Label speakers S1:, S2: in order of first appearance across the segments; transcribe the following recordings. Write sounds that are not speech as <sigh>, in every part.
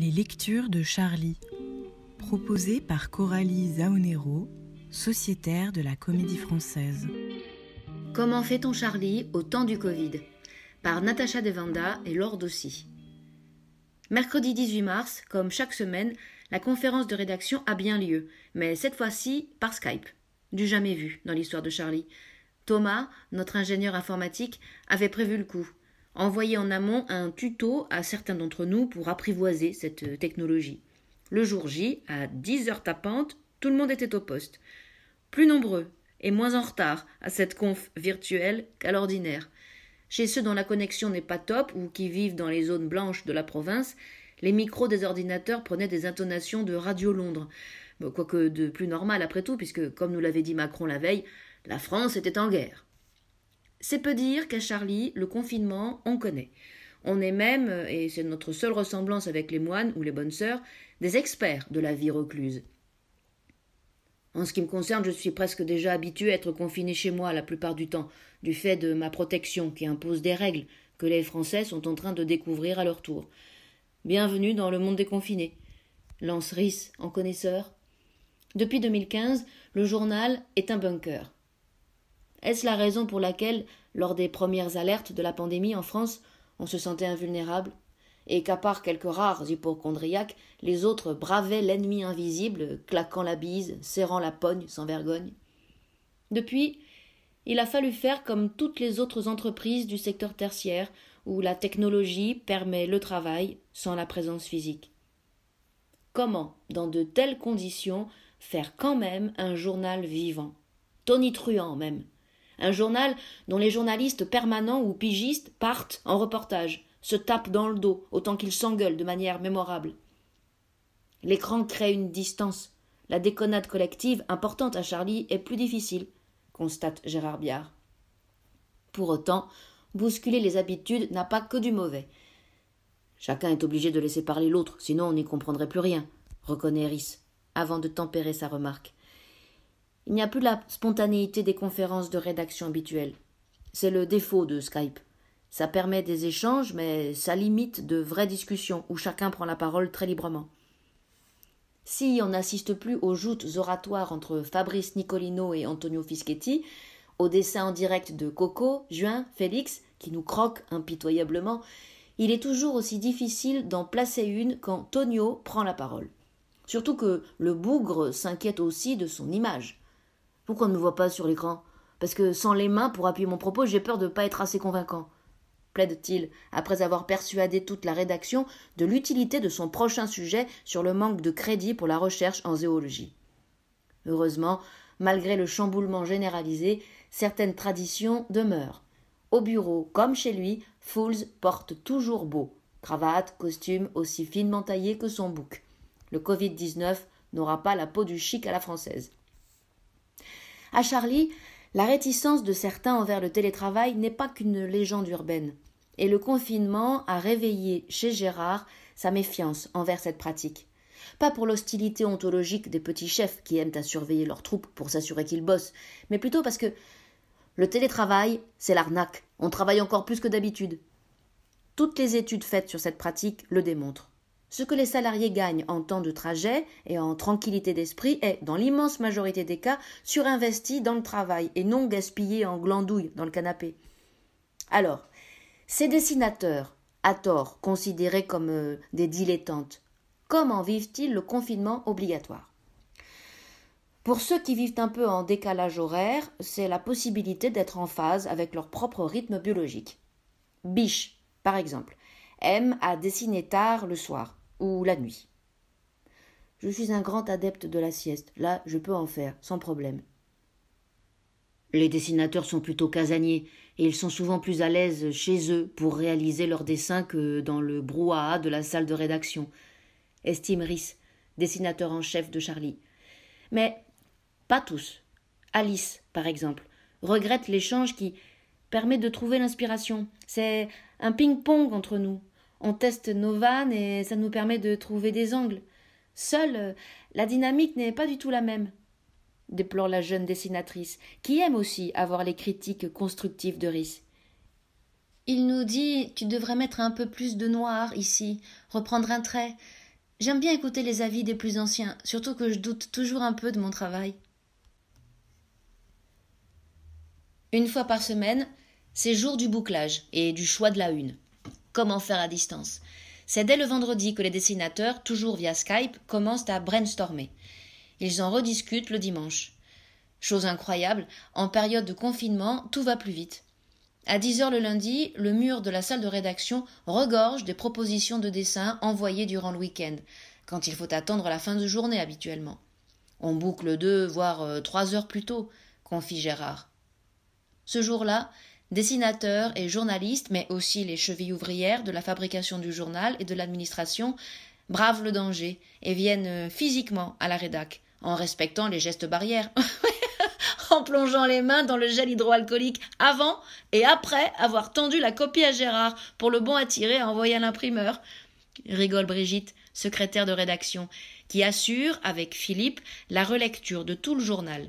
S1: Les lectures de Charlie, proposées par Coralie Zaonero, sociétaire de la Comédie Française. Comment fait-on Charlie au temps du Covid par Natacha Devanda et lord aussi Mercredi 18 mars, comme chaque semaine, la conférence de rédaction a bien lieu, mais cette fois-ci par Skype. Du jamais vu dans l'histoire de Charlie. Thomas, notre ingénieur informatique, avait prévu le coup envoyer en amont un tuto à certains d'entre nous pour apprivoiser cette euh, technologie. Le jour J, à 10 heures tapantes, tout le monde était au poste. Plus nombreux et moins en retard à cette conf virtuelle qu'à l'ordinaire. Chez ceux dont la connexion n'est pas top ou qui vivent dans les zones blanches de la province, les micros des ordinateurs prenaient des intonations de Radio Londres. Quoique de plus normal après tout, puisque, comme nous l'avait dit Macron la veille, la France était en guerre. C'est peu dire qu'à Charlie, le confinement, on connaît. On est même, euh, et c'est notre seule ressemblance avec les moines ou les bonnes sœurs, des experts de la vie recluse. En ce qui me concerne, je suis presque déjà habitué à être confiné chez moi la plupart du temps, du fait de ma protection qui impose des règles que les Français sont en train de découvrir à leur tour. Bienvenue dans le monde des confinés. Lance Riss, en connaisseur. Depuis 2015, le journal est un bunker. Est-ce la raison pour laquelle, lors des premières alertes de la pandémie en France, on se sentait invulnérable et qu'à part quelques rares hypochondriaques, les autres bravaient l'ennemi invisible, claquant la bise, serrant la pogne sans vergogne Depuis, il a fallu faire comme toutes les autres entreprises du secteur tertiaire où la technologie permet le travail sans la présence physique. Comment, dans de telles conditions, faire quand même un journal vivant, tonitruant même, un journal dont les journalistes permanents ou pigistes partent en reportage, se tapent dans le dos autant qu'ils s'engueulent de manière mémorable. L'écran crée une distance. La déconnade collective importante à Charlie est plus difficile, constate Gérard Biard. Pour autant, bousculer les habitudes n'a pas que du mauvais. Chacun est obligé de laisser parler l'autre, sinon on n'y comprendrait plus rien, reconnaît Rhys, avant de tempérer sa remarque. Il n'y a plus la spontanéité des conférences de rédaction habituelles. C'est le défaut de Skype. Ça permet des échanges, mais ça limite de vraies discussions où chacun prend la parole très librement. Si on n'assiste plus aux joutes oratoires entre Fabrice Nicolino et Antonio Fischetti, aux dessins en direct de Coco, Juin, Félix, qui nous croquent impitoyablement, il est toujours aussi difficile d'en placer une quand Tonio prend la parole. Surtout que le bougre s'inquiète aussi de son image. Pourquoi on ne me voit pas sur l'écran Parce que sans les mains pour appuyer mon propos, j'ai peur de ne pas être assez convaincant. Plaide-t-il, après avoir persuadé toute la rédaction de l'utilité de son prochain sujet sur le manque de crédit pour la recherche en zoologie. Heureusement, malgré le chamboulement généralisé, certaines traditions demeurent. Au bureau, comme chez lui, Fools porte toujours beau, cravate, costume aussi finement taillé que son bouc. Le Covid-19 n'aura pas la peau du chic à la française. À Charlie, la réticence de certains envers le télétravail n'est pas qu'une légende urbaine, et le confinement a réveillé chez Gérard sa méfiance envers cette pratique. Pas pour l'hostilité ontologique des petits chefs qui aiment à surveiller leurs troupes pour s'assurer qu'ils bossent, mais plutôt parce que le télétravail, c'est l'arnaque, on travaille encore plus que d'habitude. Toutes les études faites sur cette pratique le démontrent. Ce que les salariés gagnent en temps de trajet et en tranquillité d'esprit est, dans l'immense majorité des cas, surinvesti dans le travail et non gaspillé en glandouille dans le canapé. Alors, ces dessinateurs, à tort considérés comme euh, des dilettantes, comment vivent-ils le confinement obligatoire Pour ceux qui vivent un peu en décalage horaire, c'est la possibilité d'être en phase avec leur propre rythme biologique. Biche, par exemple, aime à dessiner tard le soir ou la nuit. Je suis un grand adepte de la sieste. Là, je peux en faire, sans problème. Les dessinateurs sont plutôt casaniers, et ils sont souvent plus à l'aise chez eux pour réaliser leurs dessins que dans le brouhaha de la salle de rédaction, estime Rhys, dessinateur en chef de Charlie. Mais pas tous. Alice, par exemple, regrette l'échange qui permet de trouver l'inspiration. C'est un ping-pong entre nous. On teste nos vannes et ça nous permet de trouver des angles. Seule, euh, la dynamique n'est pas du tout la même, déplore la jeune dessinatrice, qui aime aussi avoir les critiques constructives de Rhys. Il nous dit Tu devrais mettre un peu plus de noir ici, reprendre un trait. J'aime bien écouter les avis des plus anciens, surtout que je doute toujours un peu de mon travail. Une fois par semaine, c'est jour du bouclage et du choix de la une. Comment faire à distance C'est dès le vendredi que les dessinateurs, toujours via Skype, commencent à brainstormer. Ils en rediscutent le dimanche. Chose incroyable, en période de confinement, tout va plus vite. À 10 heures le lundi, le mur de la salle de rédaction regorge des propositions de dessins envoyées durant le week-end, quand il faut attendre la fin de journée habituellement. On boucle deux, voire euh, trois heures plus tôt, confie Gérard. Ce jour-là, dessinateurs et journalistes, mais aussi les chevilles ouvrières de la fabrication du journal et de l'administration, bravent le danger et viennent euh, physiquement à la rédac, en respectant les gestes barrières, <laughs> en plongeant les mains dans le gel hydroalcoolique avant et après avoir tendu la copie à Gérard pour le bon attirer à envoyer à l'imprimeur. Rigole Brigitte, secrétaire de rédaction, qui assure, avec Philippe, la relecture de tout le journal.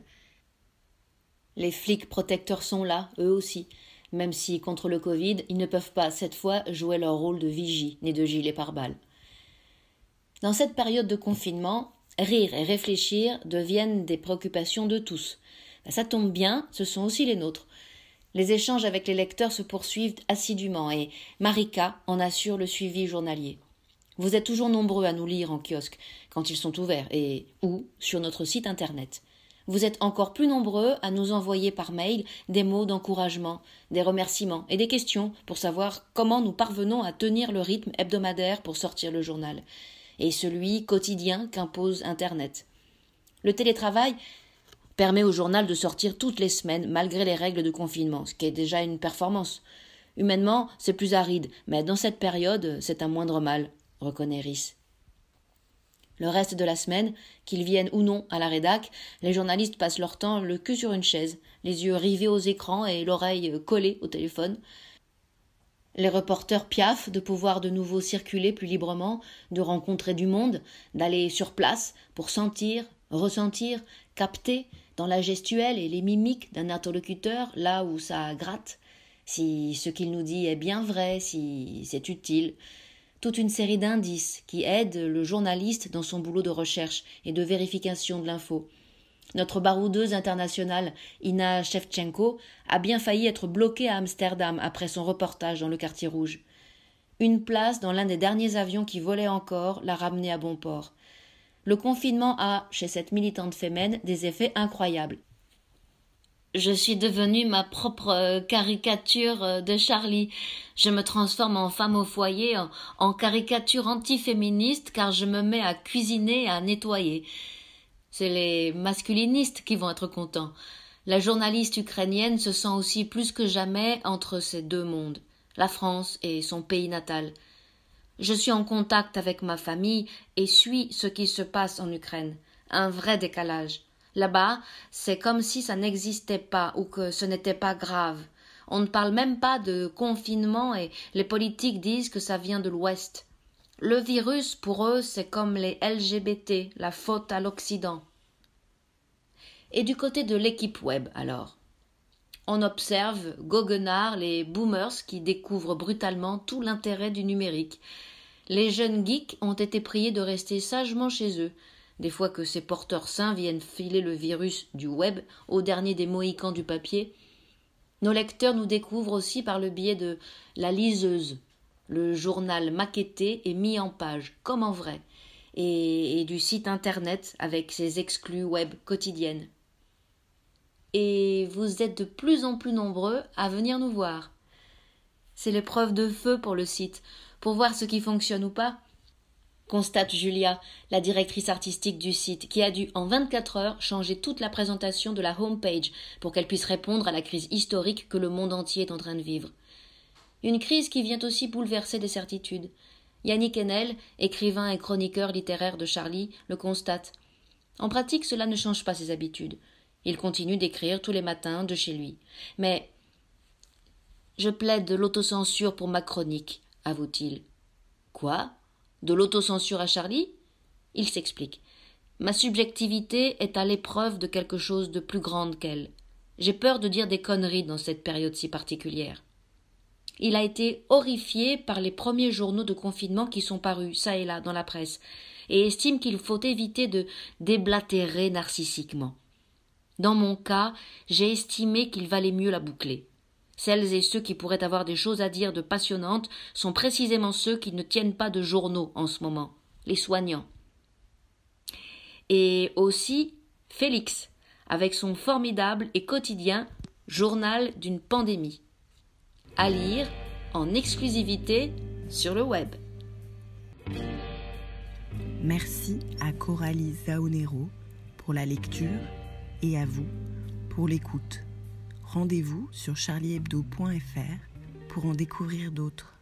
S1: Les flics protecteurs sont là, eux aussi, même si, contre le Covid, ils ne peuvent pas, cette fois, jouer leur rôle de vigie ni de gilet pare-balles. Dans cette période de confinement, rire et réfléchir deviennent des préoccupations de tous. Ben, ça tombe bien, ce sont aussi les nôtres. Les échanges avec les lecteurs se poursuivent assidûment et Marika en assure le suivi journalier. Vous êtes toujours nombreux à nous lire en kiosque quand ils sont ouverts et ou sur notre site internet vous êtes encore plus nombreux à nous envoyer par mail des mots d'encouragement, des remerciements et des questions pour savoir comment nous parvenons à tenir le rythme hebdomadaire pour sortir le journal, et celui quotidien qu'impose Internet. Le télétravail permet au journal de sortir toutes les semaines malgré les règles de confinement, ce qui est déjà une performance. Humainement, c'est plus aride, mais dans cette période, c'est un moindre mal, reconnaît le reste de la semaine, qu'ils viennent ou non à la rédac, les journalistes passent leur temps le cul sur une chaise, les yeux rivés aux écrans et l'oreille euh, collée au téléphone. Les reporters piaffent de pouvoir de nouveau circuler plus librement, de rencontrer du monde, d'aller sur place pour sentir, ressentir, capter dans la gestuelle et les mimiques d'un interlocuteur là où ça gratte, si ce qu'il nous dit est bien vrai, si c'est utile, toute une série d'indices qui aident le journaliste dans son boulot de recherche et de vérification de l'info. Notre baroudeuse internationale, Ina Shevchenko, a bien failli être bloquée à Amsterdam après son reportage dans le quartier rouge. Une place dans l'un des derniers avions qui volait encore l'a ramenée à bon port. Le confinement a, chez cette militante fémène, des effets incroyables. Je suis devenue ma propre euh, caricature euh, de Charlie. Je me transforme en femme au foyer, en, caricature caricature antiféministe, car je me mets à cuisiner et à nettoyer. C'est les masculinistes qui vont être contents. La journaliste ukrainienne se sent aussi plus que jamais entre ces deux mondes, la France et son pays natal. Je suis en contact avec ma famille et suis ce qui se passe en Ukraine. Un vrai décalage. Là-bas, c'est comme si ça n'existait pas ou que ce n'était pas grave. On ne parle même pas de confinement et les politiques disent que ça vient de l'Ouest. Le virus, pour eux, c'est comme les LGBT, la faute à l'Occident. Et du côté de l'équipe web, alors On observe, Goguenard, les boomers qui découvrent brutalement tout l'intérêt du numérique. Les jeunes geeks ont été priés de rester sagement chez eux des fois que ces porteurs sains viennent filer le virus du web au dernier des Mohicans du papier. Nos lecteurs nous découvrent aussi par le biais de La Liseuse, le journal maquetté et mis en page, comme en vrai, et, et du site internet avec ses exclus web quotidiennes. Et vous êtes de plus en plus nombreux à venir nous voir. C'est l'épreuve de feu pour le site, pour voir ce qui fonctionne ou pas, constate Julia, la directrice artistique du site, qui a dû en 24 heures changer toute la présentation de la homepage pour qu'elle puisse répondre à la crise historique que le monde entier est en train de vivre. Une crise qui vient aussi bouleverser des certitudes. Yannick Henel, écrivain et chroniqueur littéraire de Charlie, le constate. En pratique, cela ne change pas ses habitudes. Il continue d'écrire tous les matins de chez lui. Mais je plaide de l'autocensure pour ma chronique, avoue-t-il. Quoi de l'autocensure à Charlie, il s'explique. Ma subjectivité est à l'épreuve de quelque chose de plus grande qu'elle. J'ai peur de dire des conneries dans cette période si particulière. Il a été horrifié par les premiers journaux de confinement qui sont parus, ça et là, dans la presse, et estime qu'il faut éviter de déblatérer narcissiquement. Dans mon cas, j'ai estimé qu'il valait mieux la boucler. Celles et ceux qui pourraient avoir des choses à dire de passionnantes sont précisément ceux qui ne tiennent pas de journaux en ce moment, les soignants. Et aussi Félix, avec son formidable et quotidien Journal d'une pandémie, à lire en exclusivité sur le web. Merci à Coralie Zaonero pour la lecture et à vous pour l'écoute. Rendez-vous sur charliehebdo.fr pour en découvrir d'autres.